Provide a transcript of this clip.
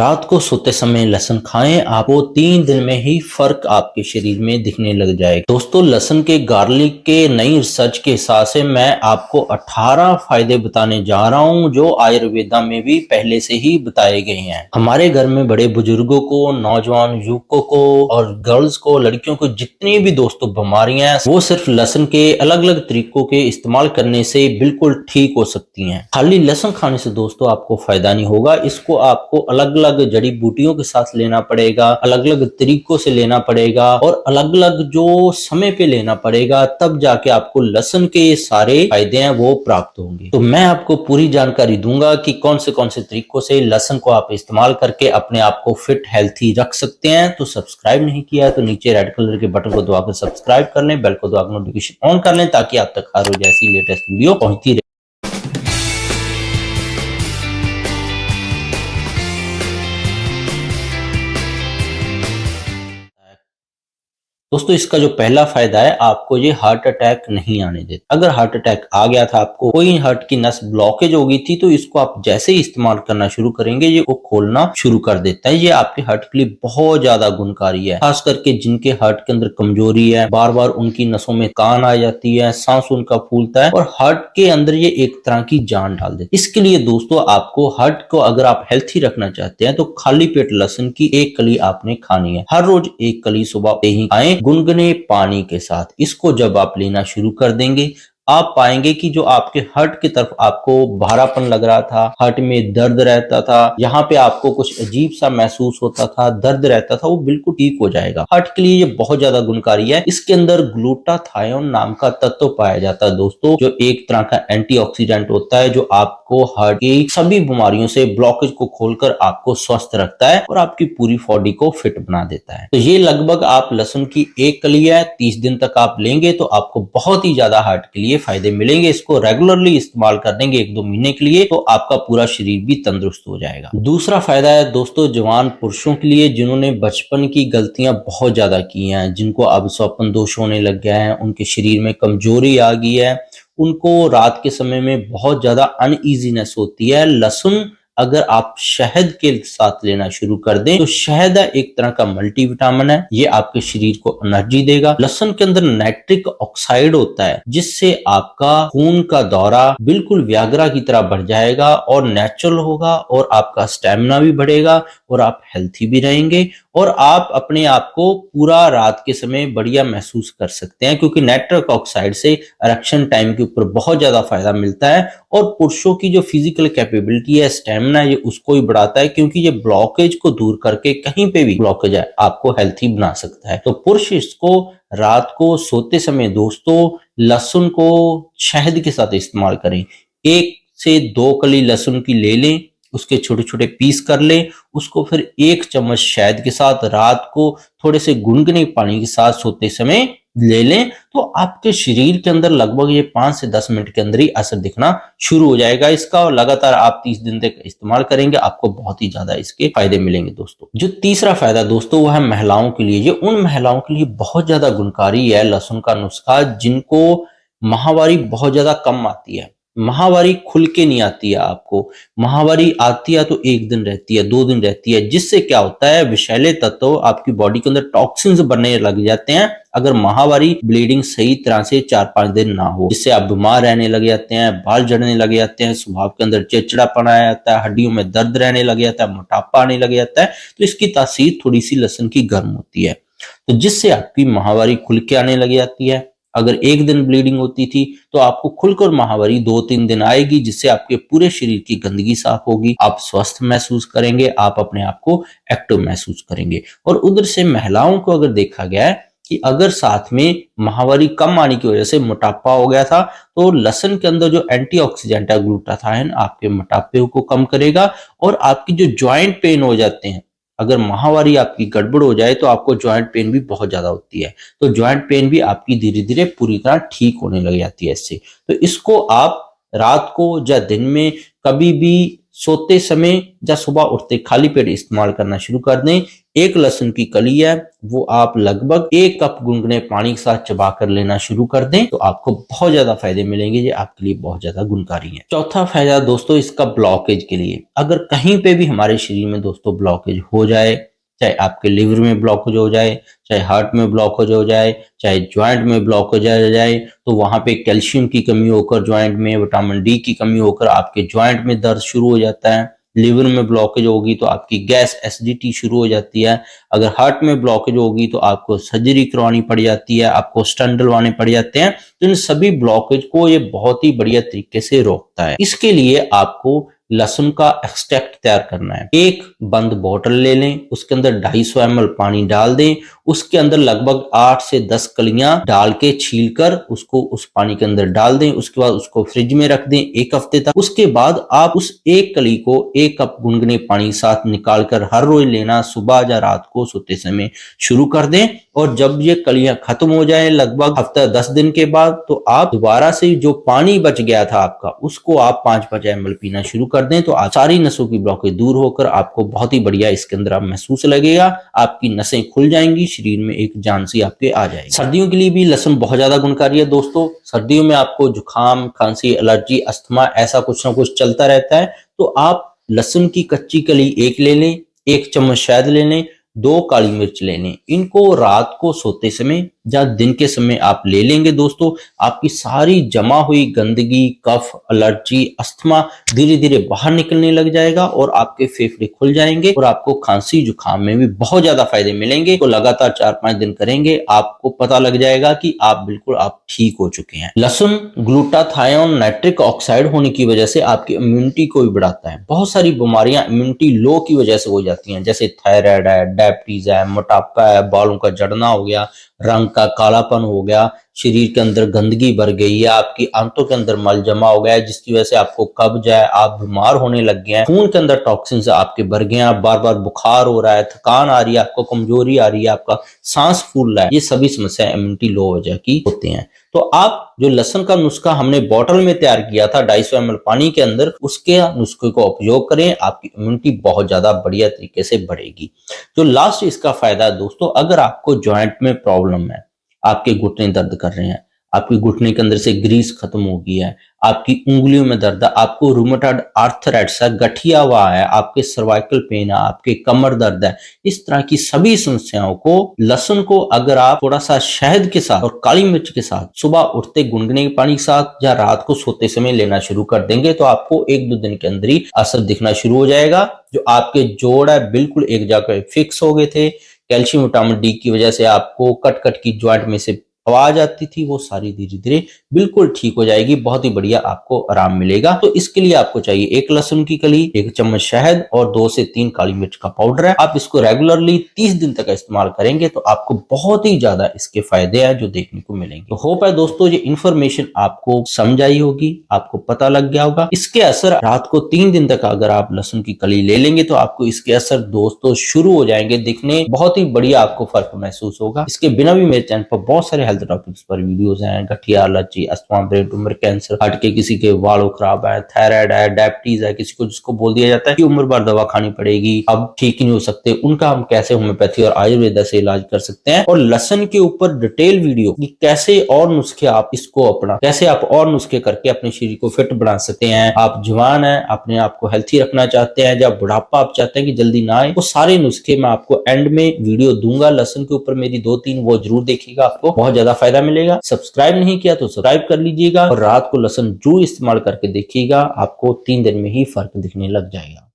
रात को सोते समय लहसन खाएं आपको तीन दिन में ही फर्क आपके शरीर में दिखने लग जाएगा दोस्तों लहसन के गार्लिक के नई रिसर्च के हिसाब से मैं आपको 18 फायदे बताने जा रहा हूं जो आयुर्वेदा में भी पहले से ही बताए गए हैं हमारे घर में बड़े बुजुर्गों को नौजवान युवकों को और गर्ल्स को लड़कियों को जितनी भी दोस्तों बीमारियां हैं वो सिर्फ लहसन के अलग अलग तरीकों के इस्तेमाल करने से बिल्कुल ठीक हो सकती है खाली लहसन खाने से दोस्तों आपको फायदा नहीं होगा इसको आपको अलग अलग जड़ी बूटियों के साथ लेना पड़ेगा अलग अलग तरीकों से लेना पड़ेगा और अलग अलग जो समय पे लेना पड़ेगा तब जाके आपको लहसन के सारे फायदे हैं वो प्राप्त होंगे तो मैं आपको पूरी जानकारी दूंगा कि कौन से कौन से तरीकों से लहसन को आप इस्तेमाल करके अपने आप को फिट हेल्थी रख सकते हैं तो सब्सक्राइब नहीं किया तो नीचे रेड कलर के बटन को दबाकर सब्सक्राइब कर लें बेल को दबाकर नोटिफिकेशन ऑन कर लें ताकि आप तक हर रोज ऐसी लेटेस्ट वीडियो पहुंचती रहे दोस्तों इसका जो पहला फायदा है आपको ये हार्ट अटैक नहीं आने देता अगर हार्ट अटैक आ गया था आपको कोई हार्ट की नस ब्लॉकेज होगी थी तो इसको आप जैसे ही इस्तेमाल करना शुरू करेंगे ये वो खोलना शुरू कर देता है ये आपके हार्ट के लिए बहुत ज्यादा गुणकारी है खास करके जिनके हार्ट के अंदर कमजोरी है बार बार उनकी नसों में कान आ जाती है सांस उनका फूलता है और हार्ट के अंदर ये एक तरह की जान डाल देती है इसके लिए दोस्तों आपको हार्ट को अगर आप हेल्थी रखना चाहते हैं तो खाली पेट लहसुन की एक कली आपने खानी है हर रोज एक कली सुबह ही खाएं गुनगुने पानी के साथ इसको जब आप लेना शुरू कर देंगे आप पाएंगे कि जो आपके हर्ट की तरफ आपको भारापन लग रहा था हर्ट में दर्द रहता था यहाँ पे आपको कुछ अजीब सा महसूस होता था दर्द रहता था वो बिल्कुल ठीक हो जाएगा हर्ट के लिए ये बहुत ज्यादा गुणकारी है इसके अंदर ग्लूटाथायोन नाम का तत्व पाया जाता है दोस्तों जो एक तरह का एंटी होता है जो आपको हार्ट की सभी बीमारियों से ब्लॉकेज को खोलकर आपको स्वस्थ रखता है और आपकी पूरी बॉडी को फिट बना देता है तो ये लगभग आप लहसुन की एक कली है तीस दिन तक आप लेंगे तो आपको बहुत ही ज्यादा हार्ट के लिए ये फायदे मिलेंगे इसको रेगुलरली इस्तेमाल कर देंगे एक दो महीने के लिए तो आपका पूरा शरीर भी तंदुरुस्त हो जाएगा दूसरा फायदा है दोस्तों जवान पुरुषों के लिए जिन्होंने बचपन की गलतियां बहुत ज्यादा की हैं जिनको अब सौपन दोष होने लग गया है उनके शरीर में कमजोरी आ गई है उनको रात के समय में बहुत ज्यादा अनइजीनेस होती है लहसुन अगर आप शहद के साथ लेना शुरू कर दें तो शहद एक तरह का मल्टीविटामिन है ये आपके शरीर को एनर्जी देगा लसन के अंदर नाइट्रिक ऑक्साइड होता है जिससे आपका खून का दौरा बिल्कुल व्याग्रा की तरह बढ़ जाएगा और नेचुरल होगा और आपका स्टेमिना भी बढ़ेगा और आप हेल्थी भी रहेंगे और आप अपने आप को पूरा रात के समय बढ़िया महसूस कर सकते हैं क्योंकि नाइट्रिक ऑक्साइड से अरक्षण टाइम के ऊपर बहुत ज्यादा फायदा मिलता है और पुरुषों की जो फिजिकल कैपेबिलिटी है स्टेमिना ये उसको भी बढ़ाता है क्योंकि ये ब्लॉकेज को दूर करके कहीं पे भी ब्लॉकेज है आपको हेल्थी बना सकता है तो पुरुष इसको रात को सोते समय दोस्तों लहसुन को शहद के साथ इस्तेमाल करें एक से दो कली लहसुन की ले लें उसके छोटे छोटे पीस कर लें उसको फिर एक चम्मच शहद के साथ रात को थोड़े से गुनगुने पानी के साथ सोते समय ले लें तो आपके शरीर के अंदर लगभग ये पांच से दस मिनट के अंदर ही असर दिखना शुरू हो जाएगा इसका और लगातार आप तीस दिन तक इस्तेमाल करेंगे आपको बहुत ही ज्यादा इसके फायदे मिलेंगे दोस्तों जो तीसरा फायदा दोस्तों वो है महिलाओं के लिए ये उन महिलाओं के लिए बहुत ज्यादा गुणकारी है लहसुन का नुस्खा जिनको महावारी बहुत ज्यादा कम आती है महावारी खुल के नहीं आती है आपको महावारी आती है तो एक दिन रहती है दो दिन रहती है जिससे क्या होता है विषैले तत्व आपकी बॉडी के अंदर टॉक्सिन्स बनने लग जाते हैं अगर महावारी ब्लीडिंग सही तरह से चार पांच दिन ना हो जिससे आप बीमार रहने लग जाते हैं बाल जड़ने लग जाते हैं स्वभाव के अंदर चिड़चिड़ापन आ जाता है हड्डियों में दर्द रहने लग जाता है मोटापा आने लग जाता है तो इसकी तासीर थोड़ी सी लसन की गर्म होती है तो जिससे आपकी महावारी खुल के आने लग जाती है अगर एक दिन ब्लीडिंग होती थी तो आपको खुलकर महावारी दो तीन दिन आएगी जिससे आपके पूरे शरीर की गंदगी साफ होगी आप स्वस्थ महसूस करेंगे आप अपने आप को एक्टिव महसूस करेंगे और उधर से महिलाओं को अगर देखा गया है कि अगर साथ में महावारी कम आने की वजह से मोटापा हो गया था तो लसन के अंदर जो एंटीऑक्सीडेंट है ग्लूटाथायन आपके मोटापे को कम करेगा और आपकी जो ज्वाइंट पेन हो जाते हैं अगर माहवारी आपकी गड़बड़ हो जाए तो आपको ज्वाइंट पेन भी बहुत ज्यादा होती है तो ज्वाइंट पेन भी आपकी धीरे धीरे पूरी तरह ठीक होने लग जाती है इससे तो इसको आप रात को या दिन में कभी भी सोते समय या सुबह उठते खाली पेट इस्तेमाल करना शुरू कर दें एक लहसुन की कली है वो आप लगभग एक कप गुनगुने पानी के साथ चबा कर लेना शुरू कर दें तो आपको बहुत ज्यादा फायदे मिलेंगे ये आपके लिए बहुत ज्यादा गुणकारी है चौथा फायदा दोस्तों इसका ब्लॉकेज के लिए अगर कहीं पे भी हमारे शरीर में दोस्तों ब्लॉकेज हो जाए चाहे आपके लिवर में ब्लॉकेज हो जाए चाहे हार्ट में ब्लॉकेज हो जाए चाहे ज्वाइंट में ब्लॉकेज हो जाए तो वहां पे कैल्शियम की कमी होकर ज्वाइंट में विटामिन डी की कमी होकर आपके ज्वाइंट में दर्द शुरू हो जाता है लिवर में ब्लॉकेज होगी तो आपकी गैस एसिडिटी शुरू हो जाती है अगर हार्ट में ब्लॉकेज होगी तो आपको सर्जरी करवानी पड़ जाती है आपको स्टन डलवाने पड़ जाते हैं तो इन सभी ब्लॉकेज को ये बहुत ही बढ़िया तरीके से रोकता है इसके लिए आपको लहसुन का एक्सट्रैक्ट तैयार करना है एक बंद बोतल ले लें उसके अंदर ढाई सौ एम पानी डाल दें उसके अंदर लगभग आठ से दस कलियां डाल के छील कर उसको उस पानी के अंदर डाल दें उसके बाद उसको फ्रिज में रख दें एक हफ्ते तक उसके बाद आप उस एक कली को एक कप गुनगुने पानी साथ निकाल कर हर रोज लेना सुबह या रात को सोते समय शुरू कर दें और जब ये कलियां खत्म हो जाए लगभग हफ्ता दस दिन के बाद तो आप दोबारा से जो पानी बच गया था आपका उसको आप पांच पांच एम पीना शुरू कर दें तो आप सारी नसों की ब्लॉकेज दूर होकर आपको बहुत ही बढ़िया इसके अंदर आप महसूस लगेगा आपकी नसें खुल जाएंगी शरीर में एक जान सी आपके आ जाए सर्दियों के लिए भी लहसुन बहुत ज्यादा गुणकारी है दोस्तों सर्दियों में आपको जुकाम खांसी एलर्जी अस्थमा ऐसा कुछ ना कुछ चलता रहता है तो आप लहसुन की कच्ची कली एक ले लें एक चम्मच शहद ले लें दो काली मिर्च ले लें इनको रात को सोते समय या दिन के समय आप ले लेंगे दोस्तों आपकी सारी जमा हुई गंदगी कफ एलर्जी अस्थमा धीरे धीरे बाहर निकलने लग जाएगा और आपके फेफड़े खुल जाएंगे और आपको खांसी जुकाम में भी बहुत ज्यादा फायदे मिलेंगे तो लगातार चार पांच दिन करेंगे आपको पता लग जाएगा कि आप बिल्कुल आप ठीक हो चुके हैं लहसुन ग्लूटाथायोन नाइट्रिक ऑक्साइड होने की वजह से आपकी इम्यूनिटी को भी बढ़ाता है बहुत सारी बीमारियां इम्यूनिटी लो की वजह से हो जाती है जैसे थायराइड है डायबिटीज है मोटापा है बालों का जड़ना हो गया रंग का कालापन हो गया शरीर के अंदर गंदगी भर गई है आपकी आंतों के अंदर मल जमा हो गया है जिसकी वजह से आपको कब्ज है आप बीमार होने लग गए हैं खून के अंदर टॉक्सिन आपके भर गए हैं आप बार बार बुखार हो रहा है थकान आ रही है आपको कमजोरी आ रही है आपका सांस फूल रहा है ये सभी समस्याएं इम्यूनिटी लो वजह की होती हैं तो आप जो लसन का नुस्खा हमने बॉटल में तैयार किया था ढाई सौ पानी के अंदर उसके नुस्खे को उपयोग करें आपकी इम्यूनिटी बहुत ज्यादा बढ़िया तरीके से बढ़ेगी जो लास्ट इसका फायदा है दोस्तों अगर आपको ज्वाइंट में प्रॉब्लम है आपके घुटने दर्द कर रहे हैं आपके घुटने के अंदर से ग्रीस खत्म हो गया है आपकी उंगलियों में दर्द है आपको रूमटाड आर्थराइट्स है गठिया हुआ है आपके सर्वाइकल पेन है आपके कमर दर्द है इस तरह की सभी समस्याओं को लहसुन को अगर आप थोड़ा सा शहद के साथ और काली मिर्च के साथ सुबह उठते गुनगुने के पानी के साथ या रात को सोते समय लेना शुरू कर देंगे तो आपको एक दो दिन के अंदर ही असर दिखना शुरू हो जाएगा जो आपके जोड़ है बिल्कुल एक जगह फिक्स हो गए थे कैल्शियम विटामिन डी की वजह से आपको कट कट की ज्वाइंट में से आवाज आती थी वो सारी धीरे धीरे बिल्कुल ठीक हो जाएगी बहुत ही बढ़िया आपको आराम मिलेगा तो इसके लिए आपको चाहिए एक लहसुन की कली एक चम्मच शहद और दो से तीन काली मिर्च का पाउडर है आप इसको रेगुलरली तीस दिन तक इस्तेमाल करेंगे तो आपको बहुत ही ज्यादा इसके फायदे हैं जो देखने को मिलेंगे तो होप है दोस्तों ये इन्फॉर्मेशन आपको समझ आई होगी आपको पता लग गया होगा इसके असर रात को तीन दिन तक अगर आप लहसुन की कली ले लेंगे तो आपको इसके असर दोस्तों शुरू हो जाएंगे दिखने बहुत ही बढ़िया आपको फर्क महसूस होगा इसके बिना भी मेरे चैनल पर बहुत सारे हेल्थ टॉपिक्स पर वीडियोस हैं गठिया allergy asthma brain tumour cancer हट के किसी के वालों खराब है थायराइड है डायबिटीज है किसी को जिसको बोल दिया जाता है कि उम्र भर दवा खानी पड़ेगी अब ठीक नहीं हो सकते उनका हम कैसे होम्योपैथी और आयुर्वेदा से इलाज कर सकते हैं और लसन के ऊपर डिटेल वीडियो की कैसे और नुस्खे आप इसको अपना कैसे आप और नुस्खे करके अपने शरीर को फिट बना सकते हैं आप जवान है अपने आप को हेल्थी रखना चाहते हैं जब बुढ़ापा आप चाहते हैं कि जल्दी ना आए वो सारे नुस्खे मैं आपको एंड में वीडियो दूंगा लसन के ऊपर मेरी दो तीन वो जरूर देखिएगा आपको बहुत ज्यादा फायदा मिलेगा सब्सक्राइब नहीं किया तो सब्सक्राइब कर लीजिएगा और रात को लसन जू इस्तेमाल करके देखिएगा आपको तीन दिन में ही फर्क दिखने लग जाएगा